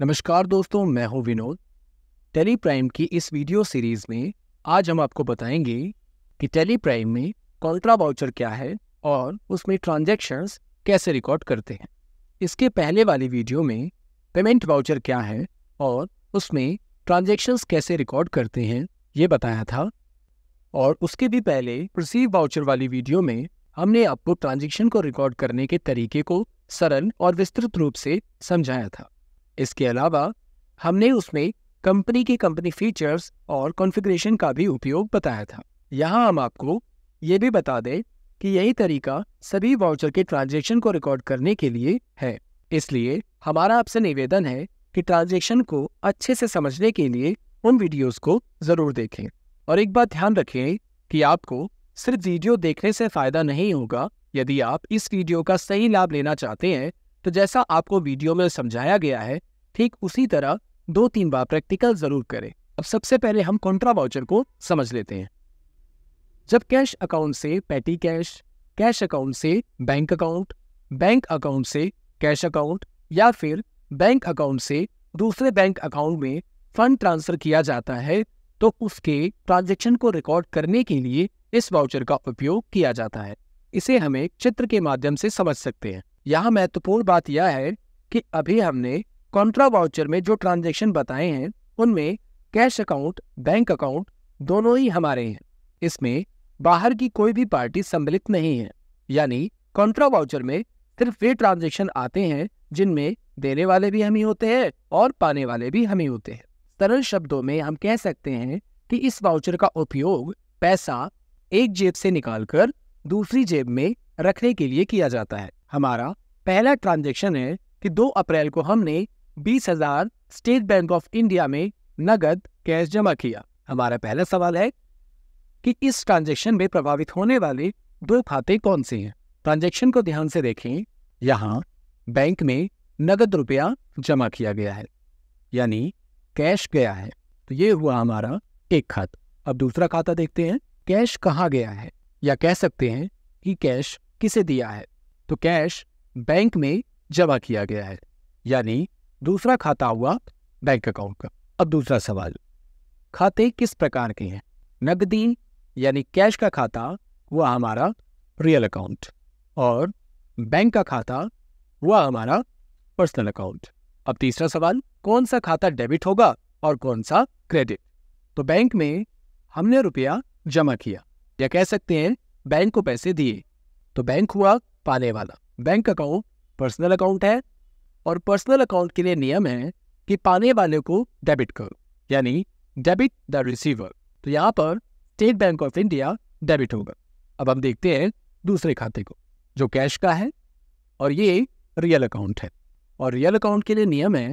नमस्कार दोस्तों मैं हूं विनोद टेली प्राइम की इस वीडियो सीरीज में आज हम आपको बताएंगे कि टेली प्राइम में कॉन्ट्रा वाउचर क्या है और उसमें ट्रांजैक्शंस कैसे रिकॉर्ड करते हैं इसके पहले वाली वीडियो में पेमेंट वाउचर क्या है और उसमें ट्रांजैक्शंस कैसे रिकॉर्ड करते हैं ये बताया था और उसके भी पहले प्रसिव वाउचर वाली वीडियो में हमने आपको ट्रांजेक्शन को रिकॉर्ड करने के तरीके को सरल और विस्तृत रूप से समझाया था इसके अलावा हमने उसमें कंपनी के कंपनी फीचर्स और कॉन्फ़िगरेशन का भी उपयोग बताया था यहाँ हम आपको ये भी बता दें कि यही तरीका सभी वाउचर के ट्रांज़ेक्शन को रिकॉर्ड करने के लिए है इसलिए हमारा आपसे निवेदन है कि ट्रांजेक्शन को अच्छे से समझने के लिए उन वीडियोस को ज़रूर देखें और एक बात ध्यान रखें कि आपको सिर्फ वीडियो देखने से फ़ायदा नहीं होगा यदि आप इस वीडियो का सही लाभ लेना चाहते हैं तो जैसा आपको वीडियो में समझाया गया है ठीक उसी तरह दो तीन बार प्रैक्टिकल जरूर करें अब सबसे पहले हम कॉन्ट्रा वाउचर को समझ लेते हैं जब कैश अकाउंट से पैटी कैश कैश अकाउंट से बैंक अकाउंट बैंक अकाउंट से कैश अकाउंट या फिर बैंक अकाउंट से दूसरे बैंक अकाउंट में फंड ट्रांसफर किया जाता है तो उसके ट्रांजेक्शन को रिकॉर्ड करने के लिए इस वाउचर का उपयोग किया जाता है इसे हम एक चित्र के माध्यम से समझ सकते हैं यहाँ महत्वपूर्ण बात यह है कि अभी हमने कॉन्ट्रा वाउचर में जो ट्रांजेक्शन बताए हैं उनमें कैश अकाउंट बैंक अकाउंट दोनों ही हमारे हैं इसमें बाहर की कोई भी पार्टी सम्मिलित नहीं है यानी कॉन्ट्रा वाउचर में सिर्फ वे ट्रांजेक्शन आते हैं जिनमें देने वाले भी हम ही होते हैं और पाने वाले भी हम ही होते हैं सरल शब्दों में हम कह सकते हैं कि इस वाउचर का उपयोग पैसा एक जेब से निकालकर दूसरी जेब में रखने के लिए किया जाता है हमारा पहला ट्रांजेक्शन है कि 2 अप्रैल को हमने बीस हजार स्टेट बैंक ऑफ इंडिया में नगद कैश जमा किया हमारा पहला सवाल है कि इस ट्रांजेक्शन में प्रभावित होने वाले दो खाते कौन से हैं ट्रांजेक्शन को ध्यान से देखें यहाँ बैंक में नगद रुपया जमा किया गया है यानी कैश गया है तो ये हुआ हमारा एक खाता अब दूसरा खाता देखते हैं कैश कहाँ गया है या कह सकते हैं कि कैश किसे दिया है तो कैश बैंक में जमा किया गया है यानी दूसरा खाता हुआ बैंक अकाउंट का अब दूसरा सवाल खाते किस प्रकार के हैं नकदी यानी कैश का खाता हुआ हमारा रियल अकाउंट और बैंक का खाता हुआ हमारा पर्सनल अकाउंट अब तीसरा सवाल कौन सा खाता डेबिट होगा और कौन सा क्रेडिट तो बैंक में हमने रुपया जमा किया या कह सकते हैं बैंक को पैसे दिए तो बैंक हुआ पाने वाला बैंक अकाउंट पर्सनल अकाउंट है और पर्सनल अकाउंट के लिए नियम है कि पाने वाले को डेबिट करो यानी डेबिट द रिसीवर तो यहाँ पर State Bank of India debit होगा अब हम देखते हैं दूसरे खाते को जो कैश का है और ये रियल अकाउंट है और रियल अकाउंट के लिए नियम है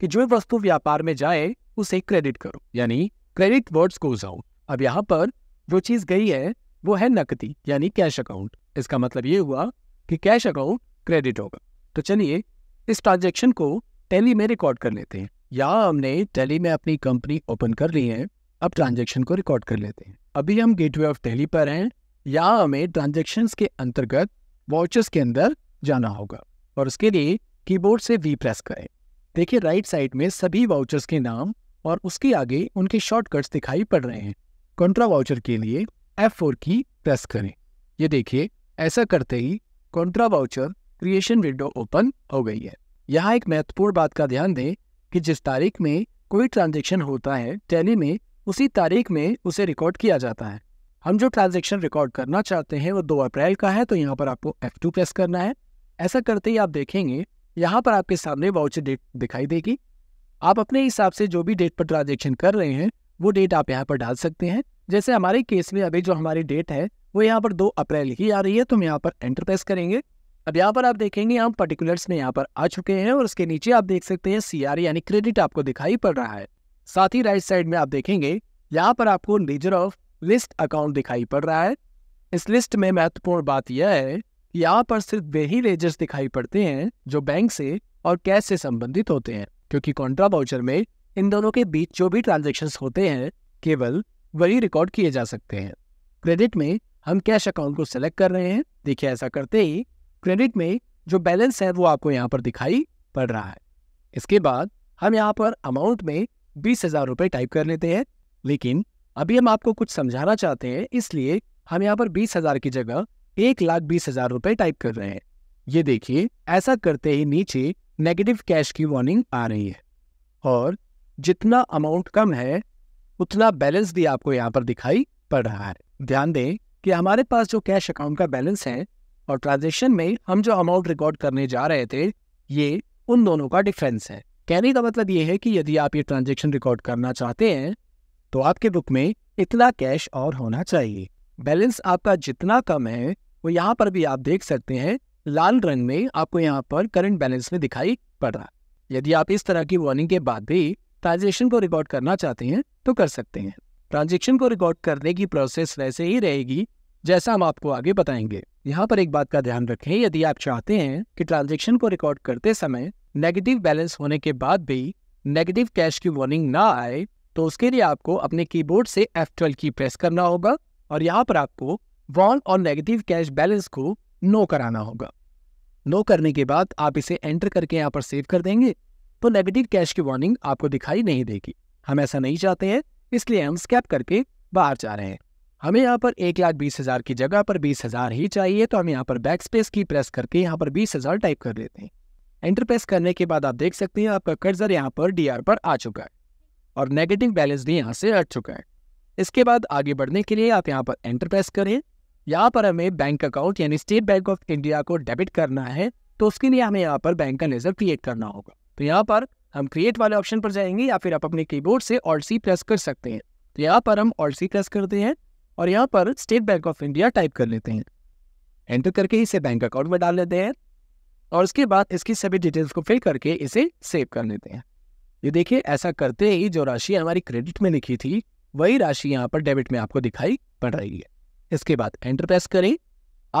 कि जो वस्तु व्यापार में जाए उसे क्रेडिट करो यानी क्रेडिट वर्ड्स को जाओ अब यहाँ पर जो चीज़ गई है वो है नकदी यानी कैश अकाउंट इसका मतलब ये हुआ कि कैश अकाउंट क्रेडिट होगा तो चलिए इस ट्रांजेक्शन को टेली में रिकॉर्ड कर लेते हैं या हमने टेली में अपनी कंपनी ओपन कर ली है अब ट्रांजेक्शन को रिकॉर्ड कर लेते हैं अभी हम गेटवे ऑफ टेली पर हैं या हमें ट्रांजेक्शन के अंतर्गत वाउचर्स के अंदर जाना होगा और उसके लिए कीबोर्ड से वी प्रेस करें देखिए राइट साइड में सभी वाउचर्स के नाम और उसके आगे उनके शॉर्टकट्स दिखाई पड़ रहे हैं कंट्रा वाउचर के लिए F4 की प्रेस करें ये देखिए ऐसा करते ही contra voucher creation window open हो गई है यहाँ एक महत्वपूर्ण बात का ध्यान दें कि जिस तारीख में कोई ट्रांजेक्शन होता है टैली में उसी तारीख में उसे रिकॉर्ड किया जाता है हम जो ट्रांजेक्शन रिकॉर्ड करना चाहते हैं वो दो अप्रैल का है तो यहाँ पर आपको टू प्रेस करना है ऐसा करते ही आप देखेंगे यहाँ पर आपके सामने वाउचर डेट दिखाई देगी आप अपने हिसाब से जो भी डेट पर ट्रांजेक्शन कर रहे हैं वो डेट आप यहाँ पर डाल सकते हैं जैसे हमारे केस में अभी जो हमारी डेट है वो यहाँ पर दो अप्रैल ही आ रही है तो हम यहाँ पर एंटर प्रेस करेंगे अब यहाँ पर आप देखेंगे हम पर्टिकुलर्स में यहाँ पर आ चुके हैं और उसके नीचे आप देख सकते हैं सी e यानी क्रेडिट आपको दिखाई पड़ रहा है साथ ही राइट साइड में आप देखेंगे यहाँ पर आपको लेजर ऑफ लिस्ट अकाउंट दिखाई पड़ रहा है इस लिस्ट में महत्वपूर्ण बात यह है कि यहाँ पर सिर्फ वे ही लेजर्स दिखाई पड़ते हैं जो बैंक से और कैश से संबंधित होते हैं क्योंकि कॉन्ट्रा वाउचर में इन दोनों के बीच जो भी ट्रांजेक्शन होते हैं केवल वही रिकॉर्ड किए जा सकते हैं क्रेडिट में हम कैश अकाउंट को सेलेक्ट कर रहे हैं देखिए ऐसा करते ही क्रेडिट में जो बैलेंस है वो आपको यहाँ पर दिखाई पड़ रहा है इसके बाद हम यहाँ पर अमाउंट में बीस हजार रुपये टाइप कर लेते हैं लेकिन अभी हम आपको कुछ समझाना चाहते हैं इसलिए हम यहाँ पर बीस हजार की जगह एक लाख बीस हजार रुपये टाइप कर रहे हैं ये देखिए ऐसा करते ही नीचे नेगेटिव कैश की वार्निंग आ रही है और जितना अमाउंट कम है उतना बैलेंस भी आपको यहाँ पर दिखाई पड़ रहा है ध्यान दें कि हमारे पास जो कैश अकाउंट का बैलेंस है और ट्रांजेक्शन में हम जो अमाउंट रिकॉर्ड करने जा रहे थे ये उन दोनों का डिफरेंस है कहने का मतलब ये है कि यदि आप ये ट्रांजेक्शन रिकॉर्ड करना चाहते हैं तो आपके बुक में इतना कैश और होना चाहिए बैलेंस आपका जितना कम है वो यहाँ पर भी आप देख सकते हैं लाल रंग में आपको यहाँ पर करंट बैलेंस में दिखाई पड़ रहा है यदि आप इस तरह की वार्निंग के बाद भी ट्रांजेक्शन को रिकॉर्ड करना चाहते हैं तो कर सकते हैं ट्रांजेक्शन को रिकॉर्ड करने की प्रोसेस वैसे ही रहेगी जैसा हम आपको आगे बताएंगे यहाँ पर एक बात का ध्यान रखें यदि आप चाहते हैं कि ट्रांजेक्शन को रिकॉर्ड करते समय नेगेटिव बैलेंस होने के बाद भी नेगेटिव कैश की वार्निंग ना आए तो उसके लिए आपको अपने कीबोर्ड से F12 की प्रेस करना होगा और यहाँ पर आपको वॉन और नेगेटिव कैश बैलेंस को नो कराना होगा नो करने के बाद आप इसे एंटर करके यहाँ पर सेव कर देंगे तो नेगेटिव कैश की वार्निंग आपको दिखाई नहीं देगी हम ऐसा नहीं चाहते हैं इसलिए हम स्कैप करके बाहर जा रहे हैं हमें यहाँ पर एक लाख बीस हज़ार की जगह पर बीस हज़ार ही चाहिए तो हम यहाँ पर बैक स्पेस की प्रेस करके यहाँ पर बीस हज़ार टाइप कर लेते हैं एंटर प्रेस करने के बाद आप देख सकते हैं आपका कर्जर यहाँ पर डी पर आ चुका है और नेगेटिव बैलेंस भी यहाँ से हट चुका है इसके बाद आगे बढ़ने के लिए आप यहाँ पर एंटर प्रेस करें यहाँ पर हमें बैंक अकाउंट यानी स्टेट बैंक ऑफ इंडिया को डेबिट करना है तो उसके लिए हमें यहाँ पर बैंक का लेजर क्रिएट करना होगा तो यहाँ पर हम क्रिएट वाले ऑप्शन पर जाएंगे या फिर आप अपने कीबोर्ड से ऑल सी प्रेस कर सकते हैं तो यहाँ पर हम और सी प्रेस करते हैं और यहाँ पर State Bank of India type कर लेते हैं एंटर करके इसे बैंक अकाउंट में डाल लेते हैं और उसके बाद इसकी सभी डिटेल्स को फिल करके इसे सेव कर लेते हैं ये देखिए ऐसा करते ही जो राशि हमारी क्रेडिट में लिखी थी वही राशि यहाँ पर डेबिट में आपको दिखाई पड़ रही है इसके बाद एंटर प्रेस करें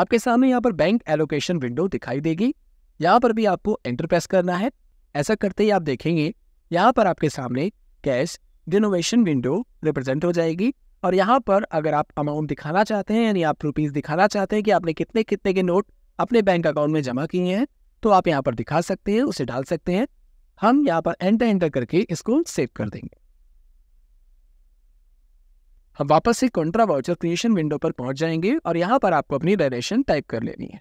आपके सामने यहाँ पर बैंक एलोकेशन विंडो दिखाई देगी यहाँ पर भी आपको एंटर प्रेस करना है ऐसा करते ही आप देखेंगे यहाँ पर आपके सामने कैश डिनोवेशन विंडो रिप्रेजेंट हो जाएगी और यहाँ पर अगर आप अमाउंट दिखाना चाहते हैं यानी आप रुपीज़ दिखाना चाहते हैं कि आपने कितने कितने के नोट अपने बैंक अकाउंट में जमा किए हैं तो आप यहाँ पर दिखा सकते हैं उसे डाल सकते हैं हम यहाँ पर एंटर एंटर करके इसको सेव कर देंगे हम वापस से कॉन्ट्रा वाउचर क्रिएशन विंडो पर पहुंच जाएंगे और यहाँ पर आपको अपनी नरेशन टाइप कर लेनी है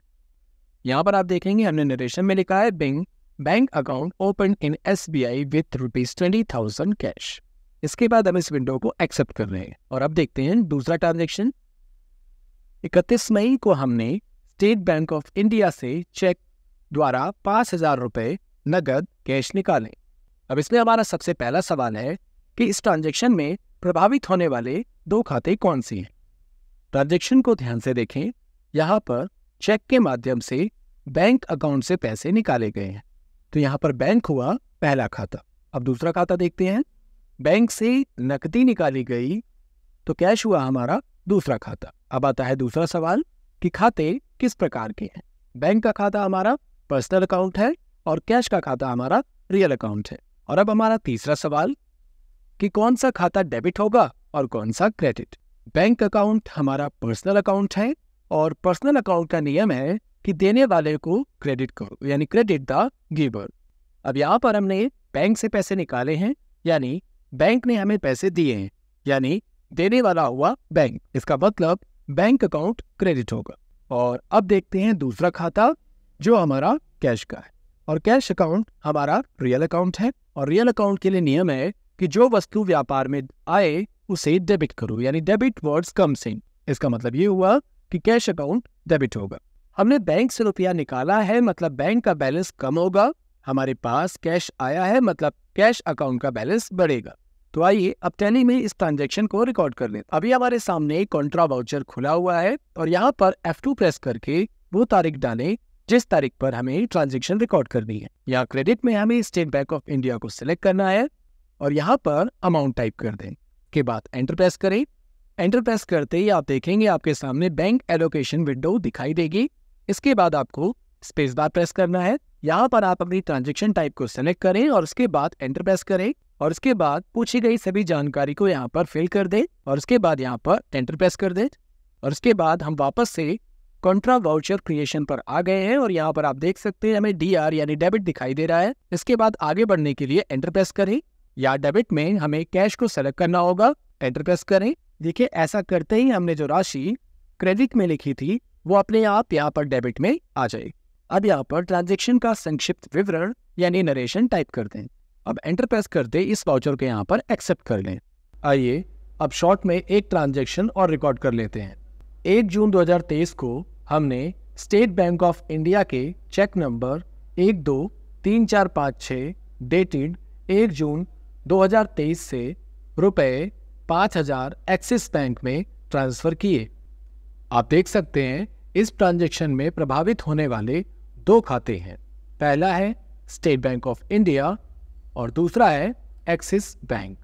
यहाँ पर आप देखेंगे हमने नरेशन में लिखा है being bank account open in S B I with rupees twenty thousand cash इसके बाद हम इस विंडो को एक्सेप्ट कर रहे हैं और अब देखते हैं दूसरा ट्रांजेक्शन इकतीस मई को हमने स्टेट बैंक ऑफ इंडिया से चेक द्वारा पांच हजार रुपए नगद कैश निकालें अब इसमें हमारा सबसे पहला सवाल है कि इस ट्रांजेक्शन में प्रभावित होने वाले दो खाते कौन से हैं ट्रांजेक्शन को ध्यान से देखें यहाँ पर चेक के माध्यम से बैंक अकाउंट से पैसे निकाले गए हैं तो यहाँ पर बैंक हुआ पहला खाता अब दूसरा खाता देखते हैं बैंक से नकदी निकाली गई तो कैश हुआ हमारा दूसरा खाता अब आता है दूसरा सवाल कि खाते किस प्रकार के हैं बैंक का खाता हमारा पर्सनल अकाउंट है और कैश का खाता हमारा रियल अकाउंट है और अब हमारा तीसरा सवाल कि कौन सा खाता डेबिट होगा और कौन सा क्रेडिट बैंक अकाउंट हमारा पर्सनल अकाउंट है और पर्सनल अकाउंट का नियम है कि देने वाले को क्रेडिट करो यानी क्रेडिट द गिवर अब यहाँ पर हमने बैंक से पैसे निकाले हैं यानी बैंक ने हमें पैसे दिए हैं यानी देने वाला हुआ बैंक इसका मतलब बैंक अकाउंट क्रेडिट होगा और अब देखते हैं दूसरा खाता जो हमारा कैश का है और कैश अकाउंट हमारा रियल अकाउंट है और रियल अकाउंट के लिए नियम है कि जो वस्तु व्यापार में आए उसे डेबिट करो यानी डेबिट वर्ड्स कम सिंह इसका मतलब ये हुआ कि कैश अकाउंट डेबिट होगा हमने बैंक से रुपया निकाला है मतलब बैंक का बैलेंस कम होगा हमारे पास कैश आया है मतलब कैश अकाउंट का बैलेंस बढ़ेगा तो आइए अब टैली में इस ट्रांजेक्शन को रिकॉर्ड कर लें अभी हमारे सामने कॉन्ट्रा वाउचर खुला हुआ है और यहाँ पर F2 प्रेस करके वो तारीख डालें जिस तारीख पर हमें ट्रांजेक्शन रिकॉर्ड करनी है यहाँ क्रेडिट में हमें स्टेट बैंक ऑफ इंडिया को सिलेक्ट करना है और यहाँ पर अमाउंट टाइप कर दें के बाद एंटर प्रेस करें एंटर प्रेस करते ही आप देखेंगे आपके सामने बैंक एलोकेशन विंडो दिखाई देगी इसके बाद आपको स्पेस बार प्रेस करना है यहाँ पर आप अपनी ट्रांजेक्शन टाइप को सेलेक्ट करें और उसके बाद एंटर प्रेस करें और उसके बाद पूछी गई सभी जानकारी को यहाँ पर फिल कर दें और उसके बाद यहाँ पर एंटर प्रेस कर दें और उसके बाद हम वापस से कॉन्ट्रा वाउचर क्रिएशन पर आ गए हैं और यहाँ पर आप देख सकते हैं हमें डी यानी डेबिट दिखाई दे रहा है इसके बाद आगे बढ़ने के लिए एंटर प्रेस करें या डेबिट में हमें कैश को सेलेक्ट करना होगा एंटर प्रेस करें देखिए ऐसा करते ही हमने जो राशि क्रेडिट में लिखी थी वो अपने आप यहाँ पर डेबिट में आ जाएगी अब यहाँ पर ट्रांजेक्शन का संक्षिप्त विवरण यानी नरेशन टाइप कर दें अब एंटर प्रेस करते इस वाउचर को यहाँ पर एक्सेप्ट कर लें आइए अब शॉर्ट में एक ट्रांजेक्शन और रिकॉर्ड कर लेते हैं एक जून 2023 को हमने स्टेट बैंक ऑफ इंडिया के चेक नंबर एक दो तीन चार पाँच छः डेटेड एक जून 2023 से रुपए पाँच हजार एक्सिस बैंक में ट्रांसफ़र किए आप देख सकते हैं इस ट्रांजेक्शन में प्रभावित होने वाले दो खाते हैं पहला है स्टेट बैंक ऑफ इंडिया और दूसरा है एक्सिस बैंक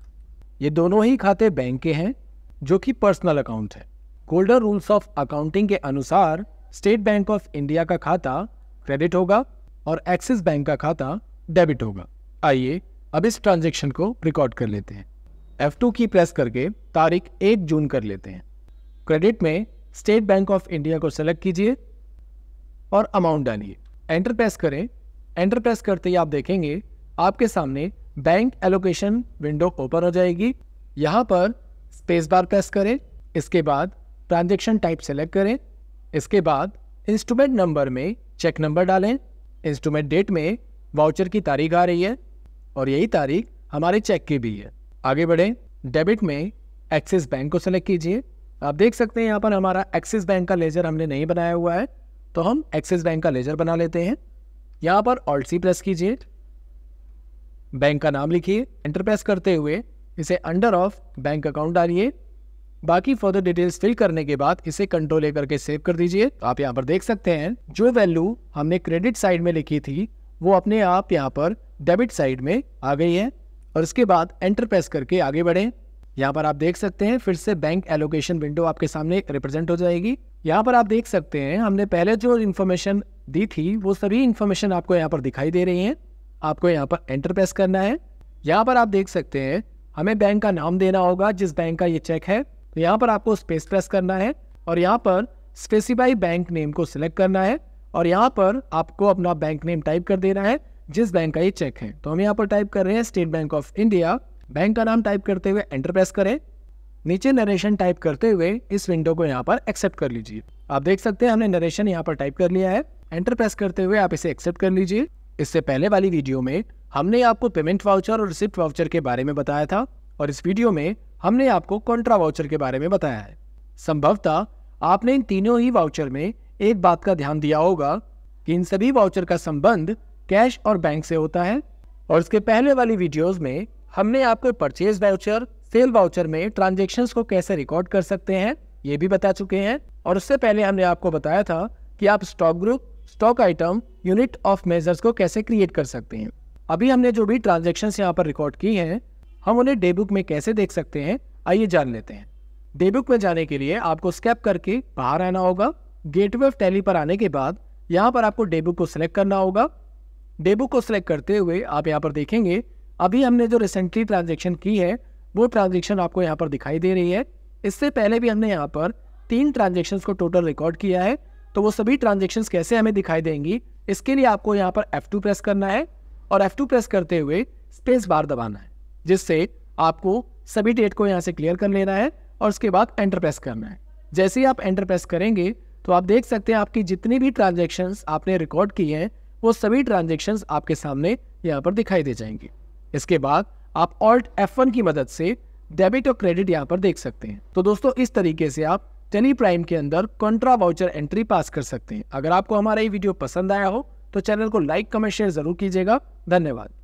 ये दोनों ही खाते बैंक के हैं जो कि पर्सनल अकाउंट है गोल्डन रूल्स ऑफ अकाउंटिंग के अनुसार स्टेट बैंक ऑफ इंडिया का खाता क्रेडिट होगा और एक्सिस बैंक का खाता डेबिट होगा आइए अब इस ट्रांजेक्शन को रिकॉर्ड कर लेते हैं एफ की प्रेस करके तारीख एक जून कर लेते हैं क्रेडिट में स्टेट बैंक ऑफ इंडिया को सेलेक्ट कीजिए और अमाउंट डालिए एंटर प्रेस करें एंटर प्रेस करते ही आप देखेंगे आपके सामने बैंक एलोकेशन विंडो ओपन हो जाएगी यहाँ पर स्पेस बार प्रेस करें इसके बाद ट्रांजेक्शन टाइप सेलेक्ट करें इसके बाद इंस्ट्रूमेंट नंबर में चेक नंबर डालें इंस्ट्रूमेंट डेट में वाउचर की तारीख आ रही है और यही तारीख हमारे चेक की भी है आगे बढ़ें डेबिट में एक्सिस बैंक को सेलेक्ट कीजिए आप देख सकते हैं यहाँ पर हमारा एक्सिस बैंक का लेजर हमने नहीं बनाया हुआ है तो हम एक्सिस बैंक का लेजर बना लेते हैं यहाँ पर ऑल्ट सी प्रेस कीजिए बैंक का नाम लिखिए एंटर प्रेस करते हुए इसे अंडर ऑफ बैंक अकाउंट डालिए बाकी फर्दर डिटेल्स फिल करने के बाद इसे कंट्रोल ए करके सेव कर दीजिए तो आप यहाँ पर देख सकते हैं जो वैल्यू हमने क्रेडिट साइड में लिखी थी वो अपने आप यहाँ पर डेबिट साइड में आ गई है और इसके बाद एंटर प्रेस करके आगे बढ़ें यहाँ पर आप देख सकते हैं फिर से बैंक एलोकेशन विंडो आपके सामने रिप्रेजेंट हो जाएगी यहाँ पर आप देख सकते हैं हमने पहले जो इन्फॉर्मेशन दी थी वो सभी इन्फॉर्मेशन आपको यहाँ पर दिखाई दे रही हैं आपको यहाँ पर एंटर प्रेस करना है यहाँ पर आप देख सकते हैं हमें बैंक का नाम देना होगा जिस बैंक का ये चेक है तो यहाँ पर आपको स्पेस प्रेस करना है और यहाँ पर स्पेसिफाई बैंक नेम को सिलेक्ट करना है और यहाँ पर आपको अपना बैंक नेम टाइप कर देना है जिस बैंक का ये चेक है तो हम यहाँ पर टाइप कर रहे हैं State Bank of India bank का नाम टाइप करते हुए एंटर प्रेस करें नीचे नरेशन टाइप करते हुए इस विंडो को यहाँ पर एक्सेप्ट कर लीजिए आप देख सकते हैं हमने नरेशन यहाँ पर टाइप कर लिया है एंटर प्रेस करते हुए आप इसे एक्सेप्ट कर लीजिए इससे पहले वाली वीडियो में हमने आपको पेमेंट वाउचर और रिसिप्ट वाउचर के बारे में बताया था और इस वीडियो में हमने आपको कॉन्ट्रा वाउचर के बारे में बताया है संभवतः आपने इन तीनों ही वाउचर में एक बात का ध्यान दिया होगा कि इन सभी वाउचर का संबंध कैश और बैंक से होता है और इसके पहले वाली वीडियोस में हमने आपको परचेज वाउचर सेल वाउचर में ट्रांजेक्शन को कैसे रिकॉर्ड कर सकते हैं ये भी बता चुके हैं और उससे पहले हमने आपको बताया था कि आप stock group stock item unit of measures को कैसे क्रिएट कर सकते हैं अभी हमने जो भी ट्रांजेक्शन यहाँ पर रिकॉर्ड की हैं हम उन्हें डेबुक में कैसे देख सकते हैं आइए जान लेते हैं डेबुक में जाने के लिए आपको स्कैप करके बाहर आना होगा गेटवे ऑफ टैली पर आने के बाद यहाँ पर आपको डेबुक को सिलेक्ट करना होगा डेबुक को सिलेक्ट करते हुए आप यहाँ पर देखेंगे अभी हमने जो रिसेंटली ट्रांजेक्शन की है वो ट्रांजेक्शन आपको यहाँ पर दिखाई दे रही है इससे पहले भी हमने यहाँ पर तीन ट्रांजेक्शन को टोटल रिकॉर्ड किया है तो वो सभी ट्रांजेक्शन कैसे हमें दिखाई देंगी इसके लिए आपको यहाँ पर F2 प्रेस करना है और F2 प्रेस करते हुए स्पेस बार दबाना है जिससे आपको सभी डेट को यहाँ से क्लियर कर लेना है और उसके बाद एंटर प्रेस करना है जैसे ही आप एंटर प्रेस करेंगे तो आप देख सकते हैं आपकी जितनी भी ट्रांजेक्शन्स आपने रिकॉर्ड की हैं वो सभी ट्रांजेक्शन्स आपके सामने यहाँ पर दिखाई दे जाएंगी इसके बाद आप ऑल्ट एफ की मदद से डेबिट और क्रेडिट यहाँ पर देख सकते हैं तो दोस्तों इस तरीके से आप टेली प्राइम के अंदर कंट्रा वाउचर एंट्री पास कर सकते हैं अगर आपको हमारा ये वीडियो पसंद आया हो तो चैनल को लाइक कमेंट शेयर जरूर कीजिएगा धन्यवाद